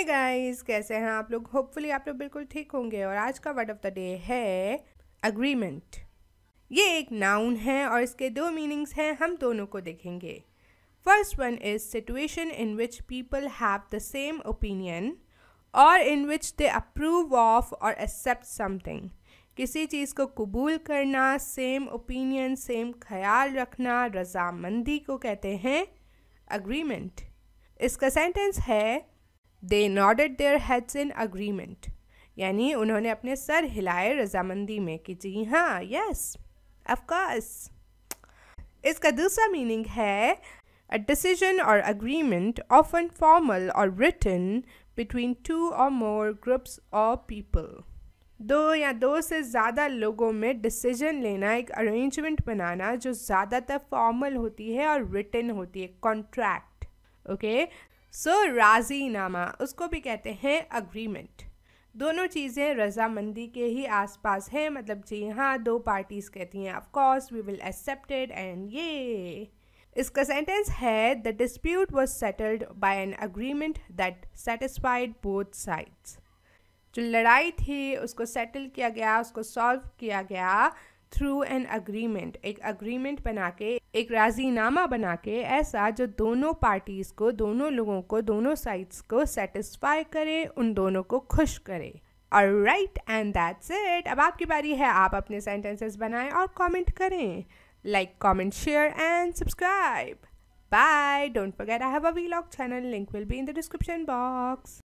hey guys कैसे हैं आप लोग होपफुली आप लोग बिल्कुल ठीक होंगे और आज का वर्ड ऑफ द डे है अग्रीमेंट ये एक नाउन है और इसके दो मीनिंग्स हैं हम दोनों को देखेंगे first one is situation in which people have the same opinion और in which they approve of और एक्सेप्ट समथिंग किसी चीज़ को कबूल करना सेम ओपिनियन सेम ख्याल रखना रजामंदी को कहते हैं अग्रीमेंट इसका सेंटेंस है they nodded their heads in agreement यानी उन्होंने अपने सर हिलाए रजामंदी में कि जी हाँ यस ऑफकोर्स इसका दूसरा मीनिंग है a decision or agreement often formal और written between two or more groups और पीपल दो या दो से ज़्यादा लोगों में डिसीजन लेना एक अरेंजमेंट बनाना जो ज़्यादातर फॉर्मल होती है और रिटन होती है कॉन्ट्रैक्ट ओके सो so, राजीनामा उसको भी कहते हैं अग्रीमेंट दोनों चीज़ें रजामंदी के ही आसपास हैं मतलब जी हाँ दो पार्टीज़ कहती हैं of course we will accepted and ये इसका सेंटेंस है the dispute was settled by an agreement that satisfied both sides जो लड़ाई थी उसको सेटल किया गया उसको सॉल्व किया गया थ्रू एन अग्रीमेंट एक अग्रीमेंट बना के एक राजीनामा बना के ऐसा जो दोनों पार्टीज़ को दोनों लोगों को दोनों साइड्स को सेटिस्फाई करे उन दोनों को खुश करे और राइट एंड दैट्स इट अब आपकी बारी है आप अपने सेंटेंसेस बनाएं और कमेंट करें like comment share and subscribe bye don't forget I have a vlog channel link will be in the description box